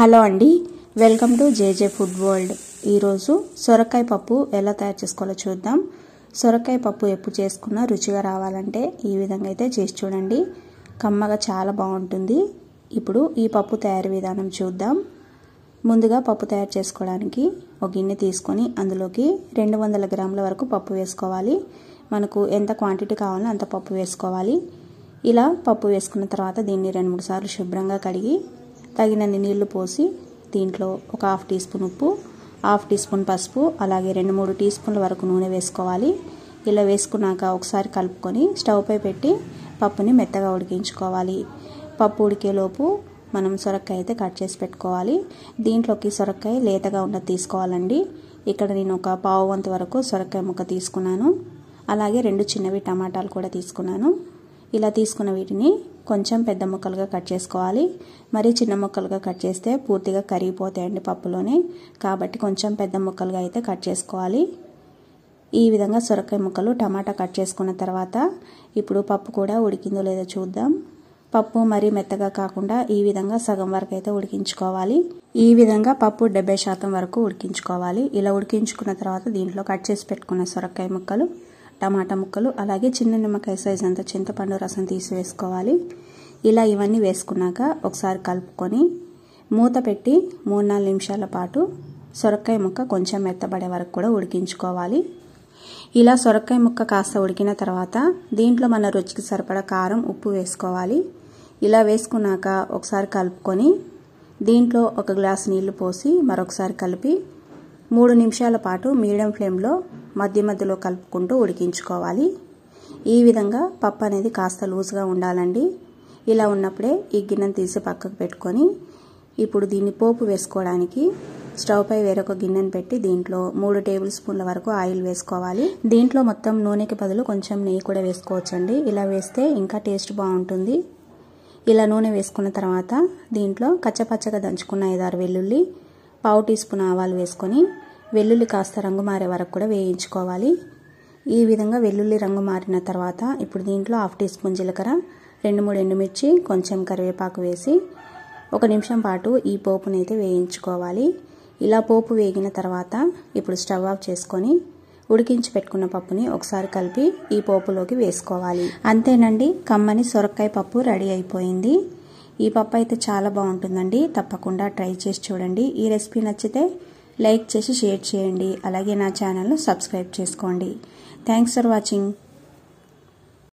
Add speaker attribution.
Speaker 1: hello అండి welcome to JJ food world ఈరోజు సొరకాయ పప్పు ఎలా తయారు చేసుకోవాలో చూద్దాం సొరకాయ పప్పు ఎప్పుడు చేసుకున్నా రుచిగా రావాలంటే ఈ విధంగా అయితే చేసి చూడండి కమ్మగా చాలా బాగుంటుంది ఇప్పుడు ఈ పప్పు తయారీ విధానం చూద్దాం ముందుగా పప్పు తయారు చేసుకోవడానికి ఒక గిన్నె తీసుకొని అందులోకి రెండు వందల గ్రాముల వరకు పప్పు వేసుకోవాలి మనకు ఎంత క్వాంటిటీ కావాలో అంత పప్పు వేసుకోవాలి ఇలా పప్పు వేసుకున్న తర్వాత దీన్ని రెండు మూడు సార్లు శుభ్రంగా కడిగి తగినన్ని నీళ్లు పోసి దీంట్లో ఒక హాఫ్ టీ స్పూన్ ఉప్పు హాఫ్ టీ స్పూన్ పసుపు అలాగే రెండు మూడు టీ స్పూన్ల వరకు నూనె వేసుకోవాలి ఇలా వేసుకున్నాక ఒకసారి కలుపుకొని స్టవ్పై పెట్టి పప్పుని మెత్తగా ఉడికించుకోవాలి పప్పు ఉడికేలోపు మనం సొరకాయ అయితే కట్ చేసి పెట్టుకోవాలి దీంట్లోకి సొరకాయ లేతగా ఉన్న తీసుకోవాలండి ఇక్కడ నేను ఒక పావు వంతు వరకు సొరకాయ ముక్క తీసుకున్నాను అలాగే రెండు చిన్నవి టమాటాలు కూడా తీసుకున్నాను ఇలా తీసుకున్న వీటిని కొంచెం పెద్ద ముక్కలుగా కట్ చేసుకోవాలి మరీ చిన్న ముక్కలుగా కట్ చేస్తే పూర్తిగా కరిగిపోతాయండి పప్పులోనే కాబట్టి కొంచెం పెద్ద ముక్కలుగా అయితే కట్ చేసుకోవాలి ఈ విధంగా సొరకాయ ముక్కలు టమాటా కట్ చేసుకున్న తర్వాత ఇప్పుడు పప్పు కూడా ఉడికిందో లేదో చూద్దాం పప్పు మరీ మెత్తగా కాకుండా ఈ విధంగా సగం వరకు అయితే ఉడికించుకోవాలి ఈ విధంగా పప్పు డెబ్బై శాతం వరకు ఉడికించుకోవాలి ఇలా ఉడికించుకున్న తర్వాత దీంట్లో కట్ చేసి పెట్టుకున్న సొరకాయ ముక్కలు టమాటా ముక్కలు అలాగే చిన్న నిమ్మకాయ సైజ్ అంత చింతపండు రసం తీసి వేసుకోవాలి ఇలా ఇవన్నీ వేసుకున్నాక ఒకసారి కలుపుకొని మూత పెట్టి మూడు నాలుగు నిమిషాల పాటు సొరకాయ ముక్క కొంచెం మెత్తబడే వరకు కూడా ఉడికించుకోవాలి ఇలా సొరకాయ ముక్క కాస్త ఉడికిన తర్వాత దీంట్లో మన రుచికి సరిపడా కారం ఉప్పు వేసుకోవాలి ఇలా వేసుకున్నాక ఒకసారి కలుపుకొని దీంట్లో ఒక గ్లాస్ నీళ్లు పోసి మరొకసారి కలిపి మూడు నిమిషాల పాటు మీడియం ఫ్లేమ్లో మధ్య మధ్యలో కలుపుకుంటూ ఉడికించుకోవాలి ఈ విధంగా పప్పు అనేది కాస్త లూజ్గా ఉండాలండి ఇలా ఉన్నప్పుడే ఈ గిన్నెను తీసి పక్కకు పెట్టుకొని ఇప్పుడు దీన్ని పోపు వేసుకోవడానికి స్టవ్ పై వేరొక గిన్నెను పెట్టి దీంట్లో మూడు టేబుల్ స్పూన్ల వరకు ఆయిల్ వేసుకోవాలి దీంట్లో మొత్తం నూనెకి బదులు కొంచెం నెయ్యి కూడా వేసుకోవచ్చండి ఇలా వేస్తే ఇంకా టేస్ట్ బాగుంటుంది ఇలా నూనె వేసుకున్న తర్వాత దీంట్లో కచ్చపచ్చగా దంచుకున్న ఐదారు వెల్లుల్లి పావు టీ స్పూన్ ఆవాలు వేసుకొని వెల్లుల్లి కాస్త రంగు మారే వరకు కూడా వేయించుకోవాలి ఈ విధంగా వెల్లుల్లి రంగు మారిన తర్వాత ఇప్పుడు దీంట్లో హాఫ్ టీ స్పూన్ జీలకర్ర రెండు మూడు ఎండుమిర్చి కొంచెం కరివేపాకు వేసి ఒక నిమిషం పాటు ఈ పోపునైతే వేయించుకోవాలి ఇలా పోపు వేగిన తర్వాత ఇప్పుడు స్టవ్ ఆఫ్ చేసుకొని ఉడికించి పెట్టుకున్న పప్పుని ఒకసారి కలిపి ఈ పోపులోకి వేసుకోవాలి అంతేనండి కమ్మని సొరకాయ పప్పు రెడీ అయిపోయింది ఈ పప్పు అయితే చాలా బాగుంటుందండి తప్పకుండా ట్రై చేసి చూడండి ఈ రెసిపీ నచ్చితే లైక్ చేసి షేర్ చేయండి అలాగే నా ఛానల్ను సబ్స్క్రైబ్ చేసుకోండి థ్యాంక్స్ ఫర్ వాచింగ్